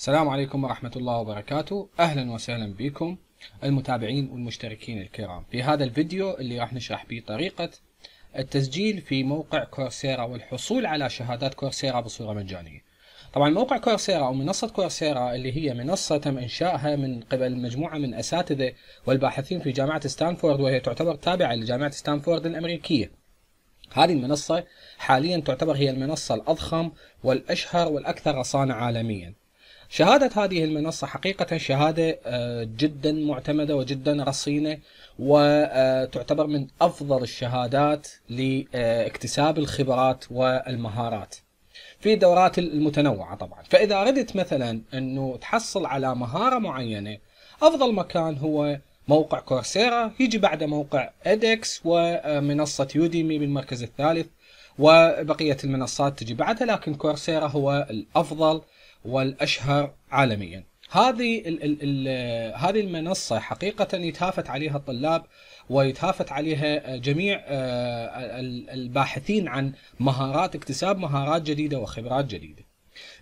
السلام عليكم ورحمة الله وبركاته أهلا وسهلا بكم المتابعين والمشتركين الكرام في هذا الفيديو اللي راح نشرح به طريقة التسجيل في موقع كورسيرا والحصول على شهادات كورسيرا بصورة مجانية طبعا موقع كورسيرا أو منصة كورسيرا اللي هي منصة تم إنشائها من قبل مجموعة من أساتذة والباحثين في جامعة ستانفورد وهي تعتبر تابعة لجامعة ستانفورد الأمريكية هذه المنصة حاليا تعتبر هي المنصة الأضخم والأشهر والأكثر رصانة عالميا شهادة هذه المنصة حقيقة شهادة آه، جدا معتمدة وجدا رصينة وتعتبر آه، من أفضل الشهادات لاكتساب الخبرات والمهارات في الدورات المتنوعة طبعا فإذا أردت مثلا أنه تحصل على مهارة معينة أفضل مكان هو موقع كورسيرا يجي بعده موقع ادكس ومنصة يوديمي بالمركز الثالث وبقية المنصات تجي بعدها لكن كورسيرا هو الأفضل والاشهر عالميا. هذه الـ الـ الـ هذه المنصه حقيقه يتهافت عليها الطلاب ويتهافت عليها جميع آه، الباحثين عن مهارات اكتساب مهارات جديده وخبرات جديده.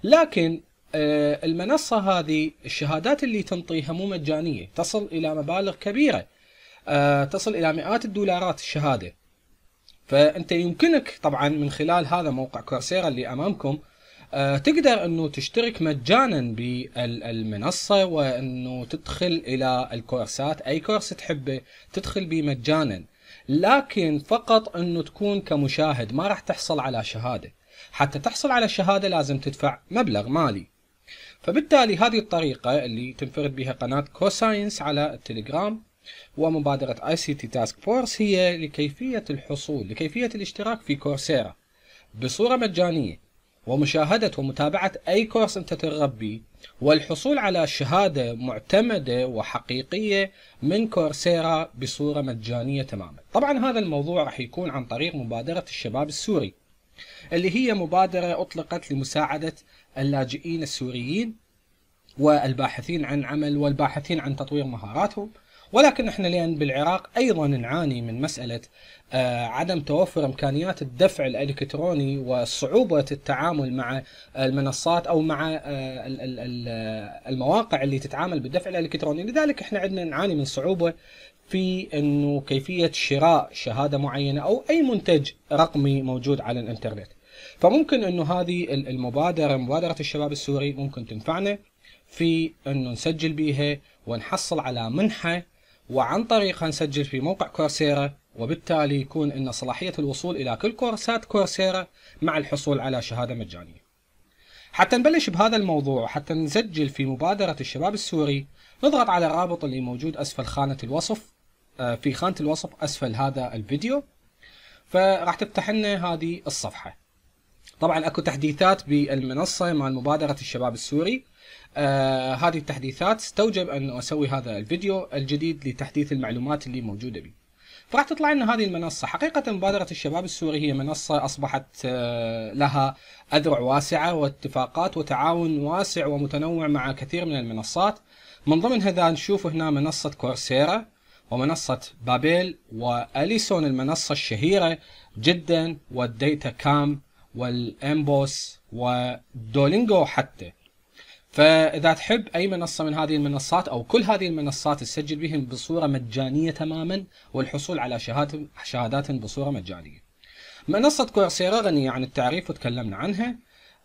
لكن آه، المنصه هذه الشهادات اللي تنطيها مو مجانيه، تصل الى مبالغ كبيره. آه، تصل الى مئات الدولارات الشهاده. فانت يمكنك طبعا من خلال هذا موقع كورسيرا اللي امامكم آه، تقدر انه تشترك مجانا بالمنصه وانه تدخل الى الكورسات اي كورس تحبه تدخل به مجانا لكن فقط انه تكون كمشاهد ما راح تحصل على شهاده حتى تحصل على الشهاده لازم تدفع مبلغ مالي فبالتالي هذه الطريقه اللي تنفرد بها قناه كوساينس على التليجرام ومبادرة اي سي تي تاسك فورس هي لكيفية الحصول لكيفية الاشتراك في كورسيرا بصورة مجانية ومشاهدة ومتابعة أي كورس أنت ترغب به والحصول على شهادة معتمدة وحقيقية من كورسيرا بصورة مجانية تماما طبعا هذا الموضوع راح يكون عن طريق مبادرة الشباب السوري اللي هي مبادرة أطلقت لمساعدة اللاجئين السوريين والباحثين عن عمل والباحثين عن تطوير مهاراتهم ولكن احنا لان بالعراق ايضا نعاني من مساله آه، عدم توفر امكانيات الدفع الالكتروني وصعوبه التعامل مع المنصات او مع آه، آه، المواقع اللي تتعامل بالدفع الالكتروني، لذلك احنا عندنا نعاني من صعوبه في انه كيفيه شراء شهاده معينه او اي منتج رقمي موجود على الانترنت. فممكن انه هذه المبادره مبادره الشباب السوري ممكن تنفعنا في انه نسجل بيها ونحصل على منحه وعن طريقها نسجل في موقع كورسيرا وبالتالي يكون إن صلاحية الوصول إلى كل كورسات كورسيرا مع الحصول على شهادة مجانية حتى نبلش بهذا الموضوع حتى نسجل في مبادرة الشباب السوري نضغط على الرابط اللي موجود أسفل خانة الوصف آه، في خانة الوصف أسفل هذا الفيديو فراح تفتح لنا هذه الصفحة طبعا اكو تحديثات بالمنصة مع مبادرة الشباب السوري آه هذه التحديثات استوجب أن أسوي هذا الفيديو الجديد لتحديث المعلومات اللي موجودة بي فراح تطلع لنا هذه المنصة حقيقة مبادرة الشباب السوري هي منصة أصبحت آه، لها أذرع واسعة واتفاقات وتعاون واسع ومتنوع مع كثير من المنصات من ضمنها إذا نشوف هنا منصة كورسيرا ومنصة بابيل وأليسون المنصة الشهيرة جدا والديتا كام والإمبوس ودولينجو حتى فاذا تحب اي منصه من هذه المنصات او كل هذه المنصات تسجل بهم بصوره مجانيه تماما والحصول على شهادات بصوره مجانيه. منصه كورسيرا غنيه عن التعريف وتكلمنا عنها.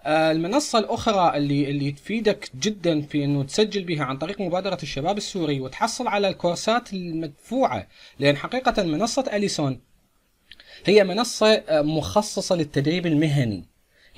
آه، المنصة الأخرى اللي اللي تفيدك جدا في إنه تسجل بها عن طريق مبادرة الشباب السوري وتحصل على الكورسات المدفوعة، لأن حقيقة منصة أليسون هي منصة آه، مخصصة للتدريب المهني.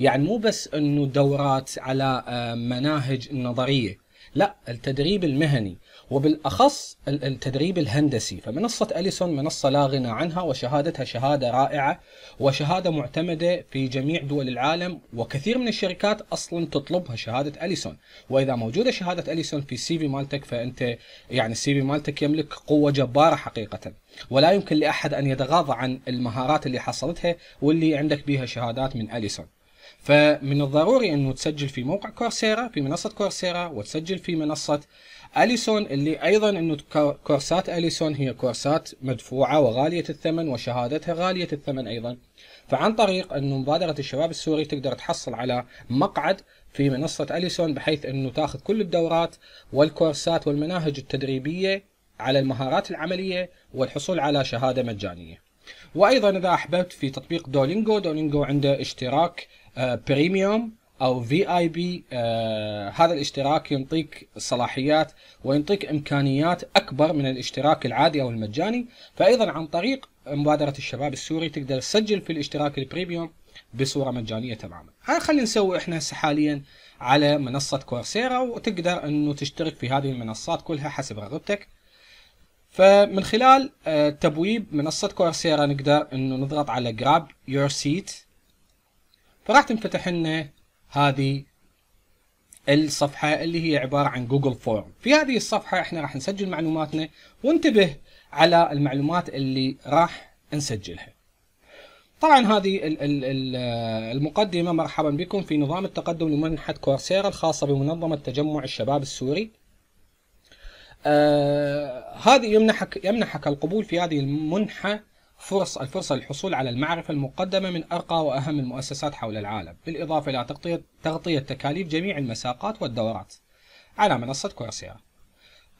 يعني مو بس انه دورات على آه، مناهج النظريه لا التدريب المهني وبالاخص التدريب الهندسي فمنصه اليسون منصه لا غنى عنها وشهادتها شهاده رائعه وشهاده معتمده في جميع دول العالم وكثير من الشركات اصلا تطلبها شهاده اليسون واذا موجوده شهاده اليسون في السي في مالتك فانت يعني السي في مالتك يملك قوه جباره حقيقه ولا يمكن لاحد ان يتغاضى عن المهارات اللي حصلتها واللي عندك بها شهادات من اليسون فمن الضروري انه تسجل في موقع كورسيرا في منصه كورسيرا وتسجل في منصه اليسون اللي ايضا انه كورسات اليسون هي كورسات مدفوعه وغاليه الثمن وشهادتها غاليه الثمن ايضا فعن طريق انه مبادره الشباب السوري تقدر تحصل على مقعد في منصه اليسون بحيث انه تاخذ كل الدورات والكورسات والمناهج التدريبيه على المهارات العمليه والحصول على شهاده مجانيه وايضا اذا احببت في تطبيق دولينجو دولينجو عنده اشتراك بريميوم آه، او في اي بي هذا الاشتراك ينطيك صلاحيات وينطيك امكانيات اكبر من الاشتراك العادي او المجاني فايضا عن طريق مبادره الشباب السوري تقدر تسجل في الاشتراك البريميوم بصوره مجانيه تماما خلينا نسوي احنا هسه حاليا على منصه كورسيرا وتقدر انه تشترك في هذه المنصات كلها حسب رغبتك فمن خلال آه، تبويب منصة كورسيرا نقدر انه نضغط على جراب يور سيت فراح تنفتح لنا هذه الصفحة اللي هي عبارة عن جوجل فورم في هذه الصفحة احنا راح نسجل معلوماتنا وانتبه على المعلومات اللي راح نسجلها طبعا هذه آه، المقدمة مرحبا بكم في نظام التقدم لمنحة كورسيرا الخاصة بمنظمة تجمع الشباب السوري آه هذه يمنحك يمنحك القبول في هذه المنحة فرص الفرصة للحصول على المعرفة المقدمة من أرقى وأهم المؤسسات حول العالم بالإضافة إلى تغطية, تغطية تكاليف جميع المساقات والدورات على منصة كورسيرا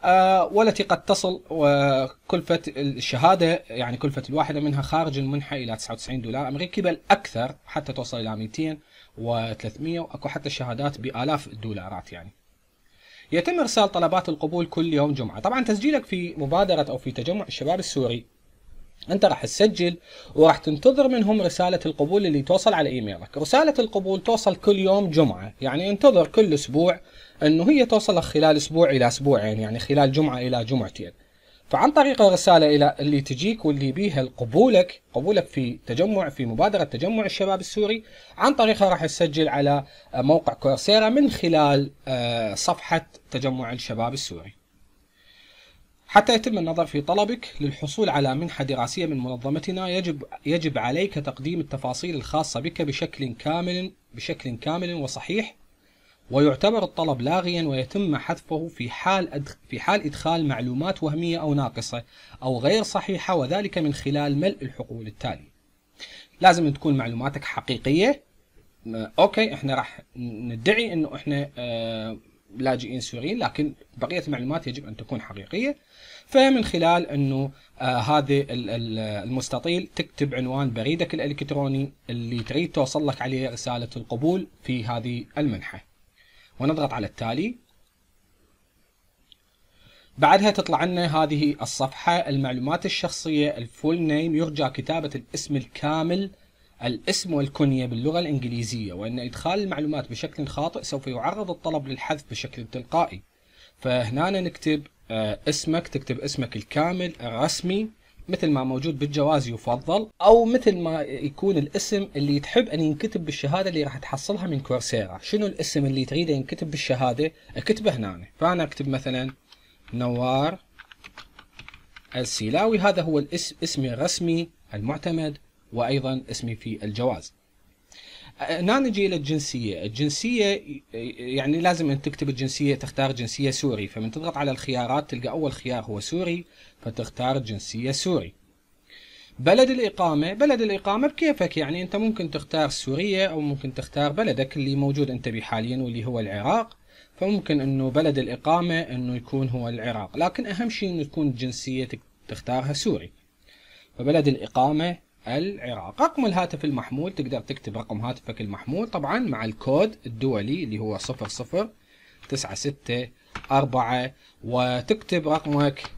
آه والتي قد تصل وكلفة الشهادة يعني كلفة الواحدة منها خارج المنحة إلى 99 دولار أمريكي بل أكثر حتى توصل إلى 200 و300 وأكو حتى الشهادات بآلاف الدولارات يعني يتم إرسال طلبات القبول كل يوم جمعة طبعا تسجيلك في مبادرة أو في تجمع الشباب السوري انت راح تسجل وراح تنتظر منهم رساله القبول اللي توصل على ايميلك، رساله القبول توصل كل يوم جمعه، يعني انتظر كل اسبوع انه هي توصل خلال اسبوع الى اسبوعين، يعني خلال جمعه الى جمعتين. فعن طريق الرسالة إلى اللي تجيك واللي بيها قبولك قبولك في تجمع في مبادرة تجمع الشباب السوري عن طريقها راح تسجل على موقع كورسيرا من خلال آه، صفحة تجمع الشباب السوري حتى يتم النظر في طلبك للحصول على منحة دراسية من منظمتنا يجب يجب عليك تقديم التفاصيل الخاصة بك بشكل كامل بشكل كامل وصحيح ويعتبر الطلب لاغيا ويتم حذفه في حال أدخ... في حال إدخال معلومات وهمية أو ناقصة أو غير صحيحة وذلك من خلال ملء الحقول التاليه لازم تكون معلوماتك حقيقية. أوكي احنا راح ندعي إنه احنا آه، لاجئين سوريين لكن بقية المعلومات يجب أن تكون حقيقية. فمن خلال انه آه، هذا المستطيل تكتب عنوان بريدك الالكتروني اللي تريد توصل لك عليه رساله القبول في هذه المنحه. ونضغط على التالي بعدها تطلع لنا هذه الصفحة المعلومات الشخصية الفول نيم يرجى كتابة الاسم الكامل الاسم والكنية باللغة الإنجليزية وأن إدخال المعلومات بشكل خاطئ سوف يعرض الطلب للحذف بشكل تلقائي فهنا نكتب آه، اسمك تكتب اسمك الكامل الرسمي مثل ما موجود بالجواز يفضل او مثل ما يكون الاسم اللي تحب ان ينكتب بالشهاده اللي راح تحصلها من كورسيرا شنو الاسم اللي تريده ينكتب بالشهاده اكتبه هنا فانا اكتب مثلا نوار السيلاوي هذا هو الاسم اسمي الرسمي المعتمد وايضا اسمي في الجواز هنا نجي الى الجنسيه، الجنسيه يعني لازم انت تكتب الجنسيه تختار جنسيه سوري، فمن تضغط على الخيارات تلقى اول خيار هو سوري، فتختار جنسيه سوري. بلد الاقامه، بلد الاقامه بكيفك يعني انت ممكن تختار سوريا او ممكن تختار بلدك اللي موجود انت به حاليا واللي هو العراق، فممكن انه بلد الاقامه انه يكون هو العراق، لكن اهم شيء انه تكون الجنسيه تختارها سوري. فبلد الاقامه العراق رقم الهاتف المحمول تقدر تكتب رقم هاتفك المحمول طبعا مع الكود الدولي اللي هو 00964 وتكتب رقمك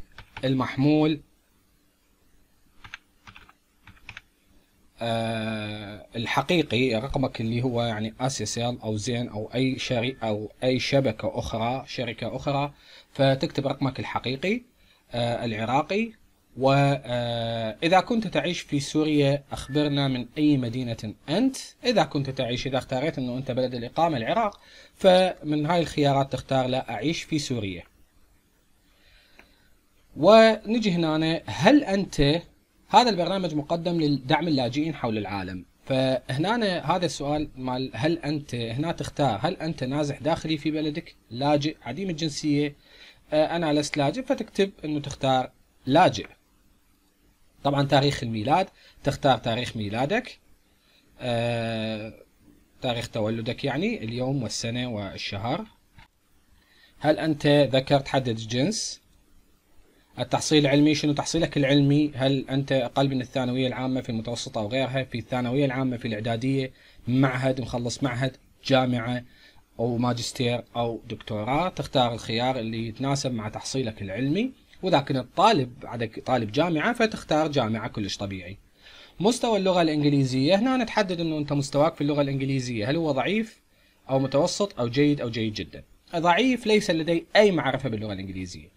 المحمول أه الحقيقي رقمك اللي هو يعني اسيسيل او زين او اي شري او اي شبكه اخرى شركه اخرى فتكتب رقمك الحقيقي أه العراقي وإذا كنت تعيش في سوريا أخبرنا من أي مدينة أنت إذا كنت تعيش إذا اختاريت أنه أنت بلد الإقامة العراق فمن هاي الخيارات تختار لا أعيش في سوريا ونجي هنا هل أنت هذا البرنامج مقدم لدعم اللاجئين حول العالم فهنا هذا السؤال مال هل انت هنا تختار هل انت نازح داخلي في بلدك لاجئ عديم الجنسيه انا لست لاجئ فتكتب انه تختار لاجئ طبعا تاريخ الميلاد تختار تاريخ ميلادك آه، تاريخ تولدك يعني اليوم والسنة والشهر هل أنت ذكر تحدد الجنس التحصيل العلمي شنو تحصيلك العلمي هل أنت أقل من الثانوية العامة في المتوسطة أو غيرها في الثانوية العامة في الإعدادية معهد مخلص معهد جامعة أو ماجستير أو دكتوراه تختار الخيار اللي يتناسب مع تحصيلك العلمي ولكن الطالب عندك طالب جامعه فتختار جامعه كلش طبيعي مستوى اللغه الانجليزيه هنا نتحدد انه انت مستواك في اللغه الانجليزيه هل هو ضعيف او متوسط او جيد او جيد جدا ضعيف ليس لدي اي معرفه باللغه الانجليزيه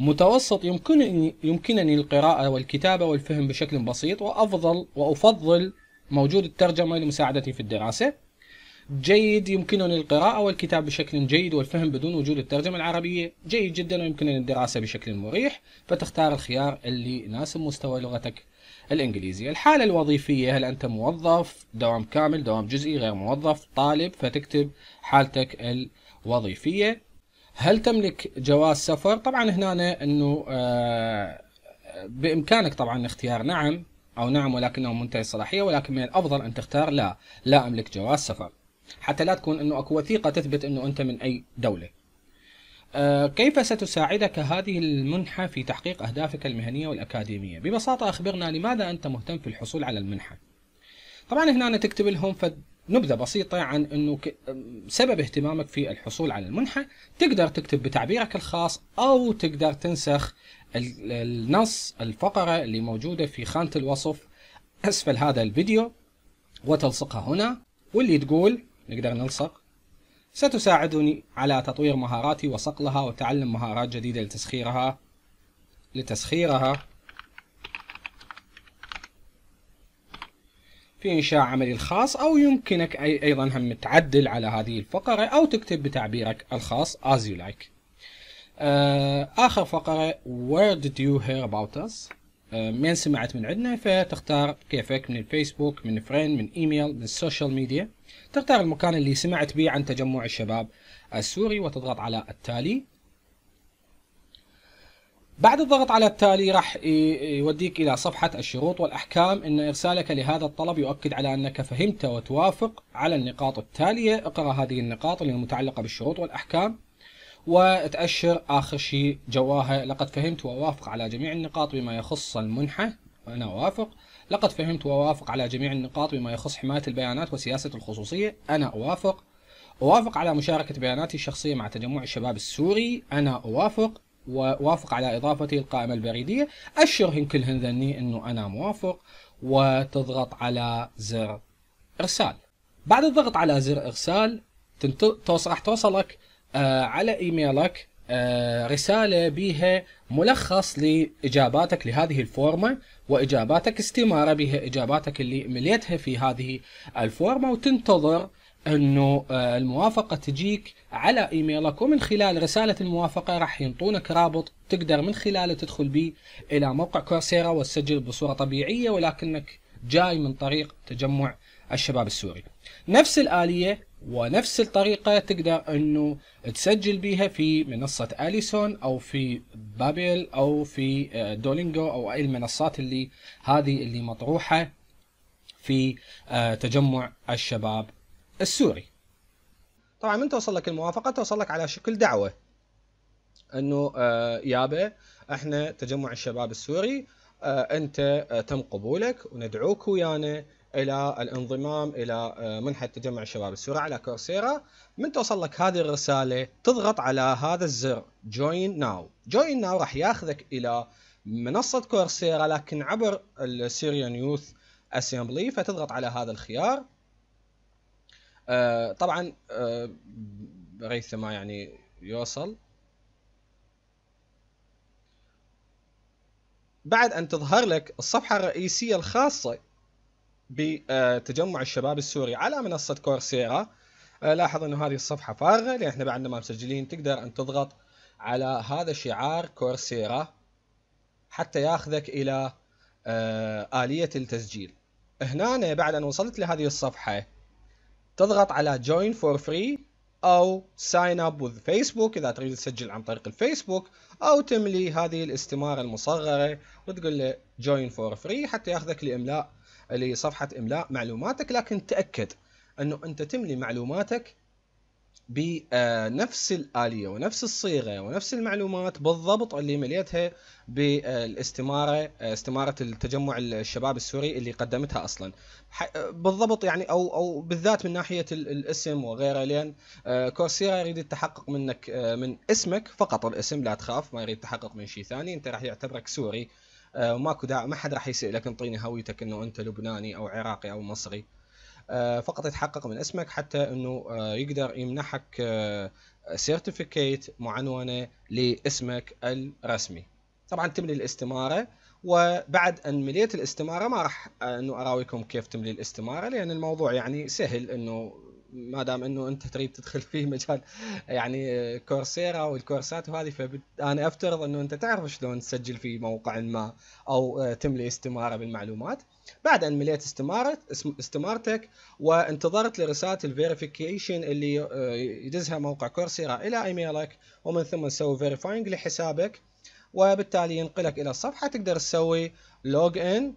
متوسط يمكنني يمكنني القراءه والكتابه والفهم بشكل بسيط وافضل وافضل موجود الترجمه لمساعدتي في الدراسه جيد يمكنني القراءة والكتاب بشكل جيد والفهم بدون وجود الترجمة العربية جيد جدا ويمكنني الدراسة بشكل مريح فتختار الخيار اللي يناسب مستوى لغتك الإنجليزية الحالة الوظيفية هل أنت موظف دوام كامل دوام جزئي غير موظف طالب فتكتب حالتك الوظيفية هل تملك جواز سفر طبعا هنا أنه آه بإمكانك طبعا اختيار نعم أو نعم ولكنه منتهي الصلاحية ولكن من الأفضل أن تختار لا لا أملك جواز سفر حتى لا تكون انه اكو وثيقه تثبت انه انت من اي دوله. آه، كيف ستساعدك هذه المنحة في تحقيق أهدافك المهنية والأكاديمية؟ ببساطة أخبرنا لماذا أنت مهتم في الحصول على المنحة؟ طبعا هنا تكتب لهم نبذة بسيطة عن أنه سبب اهتمامك في الحصول على المنحة تقدر تكتب بتعبيرك الخاص أو تقدر تنسخ النص الفقرة اللي موجودة في خانة الوصف أسفل هذا الفيديو وتلصقها هنا واللي تقول نقدر نلصق ستساعدني على تطوير مهاراتي وصقلها وتعلم مهارات جديدة لتسخيرها لتسخيرها في إنشاء عملي الخاص أو يمكنك أي أيضا هم تعدل على هذه الفقرة أو تكتب بتعبيرك الخاص as you like آه، آخر فقرة where did you hear about us آه، من سمعت من عندنا فتختار كيفك من الفيسبوك من فريند من ايميل من السوشيال ميديا تختار المكان اللي سمعت به عن تجمع الشباب السوري وتضغط على التالي بعد الضغط على التالي راح يوديك إلى صفحة الشروط والأحكام إن إرسالك لهذا الطلب يؤكد على أنك فهمت وتوافق على النقاط التالية اقرأ هذه النقاط اللي متعلقه بالشروط والأحكام وتأشر آخر شيء جواها لقد فهمت وأوافق على جميع النقاط بما يخص المنحة وأنا أوافق لقد فهمت وأوافق على جميع النقاط بما يخص حماية البيانات وسياسة الخصوصية أنا أوافق أوافق على مشاركة بياناتي الشخصية مع تجمع الشباب السوري أنا أوافق ووافق على إضافتي القائمة البريدية أشرهن كلهن ذني أنه أنا موافق وتضغط على زر إرسال بعد الضغط على زر إرسال راح توصلك آه، على ايميلك آه، رساله بها ملخص لاجاباتك لهذه الفورمه واجاباتك استماره بها اجاباتك اللي مليتها في هذه الفورمه وتنتظر انه آه، الموافقه تجيك على ايميلك ومن خلال رساله الموافقه راح ينطونك رابط تقدر من خلاله تدخل به الى موقع كورسيرا وتسجل بصوره طبيعيه ولكنك جاي من طريق تجمع الشباب السوري. نفس الاليه ونفس الطريقة تقدر انه تسجل بها في منصة اليسون او في بابل او في آه، دولينجو او اي المنصات اللي هذه اللي مطروحة في آه، تجمع الشباب السوري طبعا من توصل لك الموافقة توصل لك على شكل دعوة انه آه، يابا احنا تجمع الشباب السوري انت تم قبولك وندعوك ويانا الى الانضمام الى آه، منحة تجمع الشباب السوري على كورسيرا من توصل لك هذه الرسالة تضغط على هذا الزر جوين ناو جوين ناو راح ياخذك الى منصة كورسيرا لكن عبر السيريان يوث اسمبلي فتضغط على هذا الخيار آه، طبعا ريثما آه، ريث ما يعني يوصل بعد ان تظهر لك الصفحة الرئيسية الخاصة بتجمع الشباب السوري على منصة كورسيرا آه، لاحظ انه هذه الصفحة فارغة لان احنا بعدنا ما مسجلين تقدر ان تضغط على هذا شعار كورسيرا حتى ياخذك الى آه، آلية التسجيل هنا بعد ان وصلت لهذه الصفحة تضغط على join for free او sign up with Facebook اذا تريد تسجل عن طريق الفيسبوك او تملي هذه الاستمارة المصغرة وتقول له join for free حتى ياخذك لاملاء لصفحة إملاء معلوماتك لكن تأكد أنه أنت تملي معلوماتك بنفس الآلية ونفس الصيغة ونفس المعلومات بالضبط اللي مليتها بالاستمارة استمارة التجمع الشباب السوري اللي قدمتها أصلا بالضبط يعني أو أو بالذات من ناحية الاسم وغيره لأن كورسيرا يريد التحقق منك من اسمك فقط الاسم لا تخاف ما يريد التحقق من شيء ثاني أنت راح يعتبرك سوري وماكو آه، داعي ما حد راح يسالك انطيني هويتك انه انت لبناني او عراقي او مصري آه، فقط يتحقق من اسمك حتى انه آه، يقدر يمنحك سيرتيفيكيت معنونه لاسمك الرسمي طبعا تملي الاستماره وبعد ان مليت الاستماره ما راح انه اراويكم كيف تملي الاستماره لان الموضوع يعني سهل انه ما دام انه انت تريد تدخل في مجال يعني كورسيرا والكورسات وهذه فانا افترض انه انت تعرف شلون تسجل في موقع ما او تملي استماره بالمعلومات بعد ان مليت استماره استمارتك وانتظرت لرساله الفيريفيكيشن اللي آه، يدزها موقع كورسيرا الى ايميلك ومن ثم تسوي فيريفاينج لحسابك وبالتالي ينقلك الى الصفحه تقدر تسوي لوج ان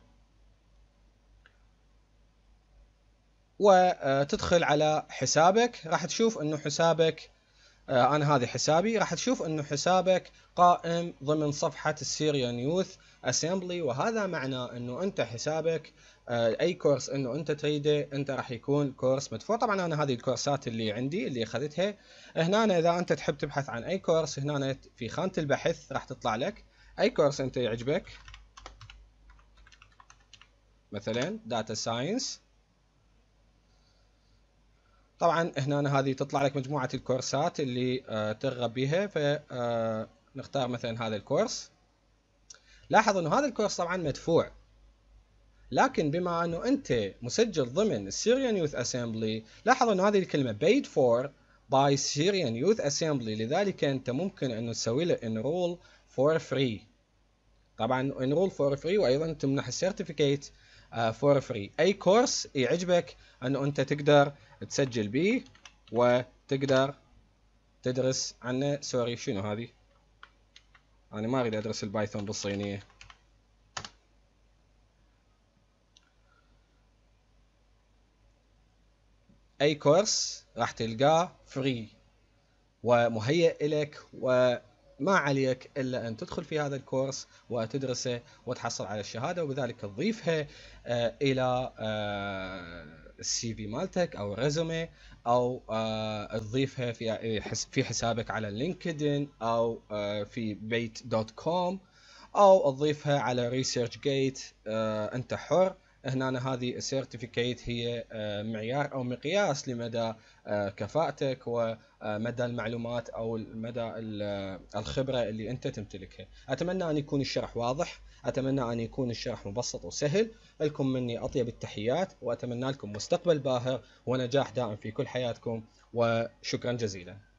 وتدخل على حسابك راح تشوف انه حسابك آه، انا هذه حسابي راح تشوف انه حسابك قائم ضمن صفحة السيريان يوث اسمبلي وهذا معنى انه انت حسابك آه، اي كورس انه انت تريده انت راح يكون كورس مدفوع طبعا انا هذه الكورسات اللي عندي اللي اخذتها هنا اذا انت تحب تبحث عن اي كورس هنا في خانة البحث راح تطلع لك اي كورس انت يعجبك مثلا داتا ساينس طبعا هنا هذه تطلع لك مجموعة الكورسات اللي آه، ترغب بها فنختار آه، مثلا هذا الكورس لاحظ انه هذا الكورس طبعا مدفوع لكن بما انه انت مسجل ضمن السيريان يوث اسمبلي لاحظ انه هذه الكلمة paid for by Syrian Youth Assembly لذلك انت ممكن انه تسوي له enroll for free طبعا enroll for free وايضا تمنح السيرتيفيكيت فور آه، فري اي كورس يعجبك انه انت تقدر تسجل به وتقدر تدرس عنه سوري شنو هذه انا ما اريد ادرس البايثون بالصينيه اي كورس راح تلقاه فري ومهيئ لك و ما عليك إلا أن تدخل في هذا الكورس وتدرسه وتحصل على الشهادة وبذلك تضيفها آه، إلى السي آه، في مالتك أو ريزومي أو آه، تضيفها في في حسابك على لينكدين أو في بيت دوت كوم أو تضيفها على ريسيرش جيت أنت حر هنا هذه السيرتيفيكيت هي آه، معيار او مقياس لمدى آه، كفاءتك ومدى آه، المعلومات او مدى الخبره اللي انت تمتلكها اتمنى ان يكون الشرح واضح اتمنى ان يكون الشرح مبسط وسهل لكم مني اطيب التحيات واتمنى لكم مستقبل باهر ونجاح دائم في كل حياتكم وشكرا جزيلا